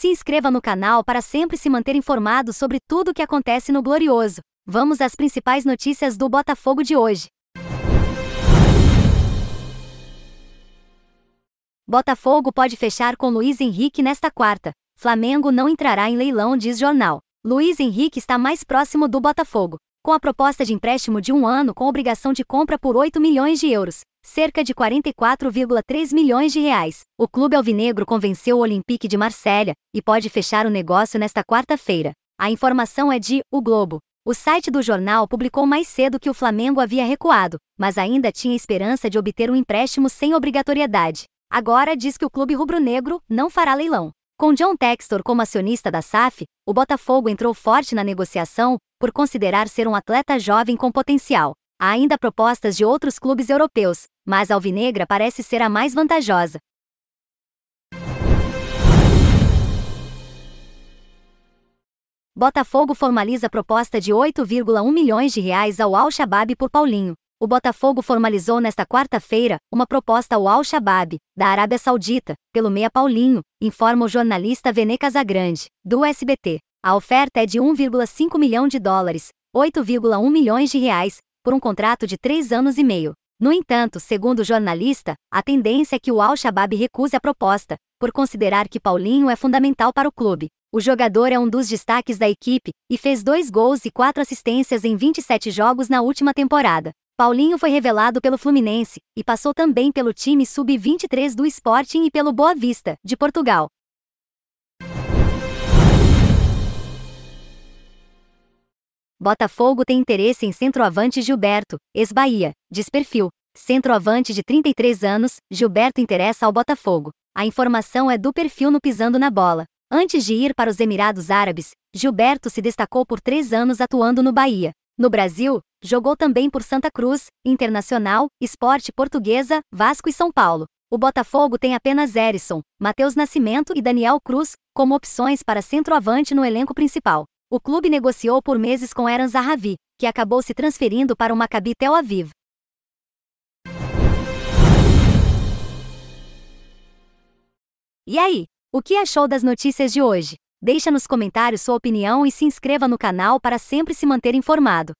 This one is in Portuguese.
Se inscreva no canal para sempre se manter informado sobre tudo o que acontece no Glorioso. Vamos às principais notícias do Botafogo de hoje. Botafogo pode fechar com Luiz Henrique nesta quarta. Flamengo não entrará em leilão, diz jornal. Luiz Henrique está mais próximo do Botafogo com a proposta de empréstimo de um ano com obrigação de compra por 8 milhões de euros, cerca de 44,3 milhões de reais. O clube alvinegro convenceu o Olympique de Marselha e pode fechar o negócio nesta quarta-feira. A informação é de O Globo. O site do jornal publicou mais cedo que o Flamengo havia recuado, mas ainda tinha esperança de obter um empréstimo sem obrigatoriedade. Agora diz que o clube rubro-negro não fará leilão. Com John Textor como acionista da SAF, o Botafogo entrou forte na negociação, por considerar ser um atleta jovem com potencial. Há ainda propostas de outros clubes europeus, mas a Alvinegra parece ser a mais vantajosa. Botafogo formaliza proposta de 8,1 milhões de reais ao Al-Shabaab por Paulinho. O Botafogo formalizou nesta quarta-feira uma proposta ao Al-Shabaab, da Arábia Saudita, pelo Meia Paulinho, informa o jornalista Vene Casagrande, do SBT. A oferta é de 1,5 milhão de dólares, 8,1 milhões de reais, por um contrato de três anos e meio. No entanto, segundo o jornalista, a tendência é que o Al-Shabaab recuse a proposta, por considerar que Paulinho é fundamental para o clube. O jogador é um dos destaques da equipe e fez dois gols e quatro assistências em 27 jogos na última temporada. Paulinho foi revelado pelo Fluminense e passou também pelo time sub-23 do Sporting e pelo Boa Vista, de Portugal. Botafogo tem interesse em centroavante Gilberto, ex-Bahia, diz perfil. Centroavante de 33 anos, Gilberto interessa ao Botafogo. A informação é do perfil no Pisando na Bola. Antes de ir para os Emirados Árabes, Gilberto se destacou por três anos atuando no Bahia. No Brasil, Jogou também por Santa Cruz, Internacional, Esporte Portuguesa, Vasco e São Paulo. O Botafogo tem apenas Erisson, Matheus Nascimento e Daniel Cruz como opções para centroavante no elenco principal. O clube negociou por meses com Eran Zahavi, que acabou se transferindo para o Maccabi Tel Aviv. E aí, o que achou das notícias de hoje? Deixa nos comentários sua opinião e se inscreva no canal para sempre se manter informado.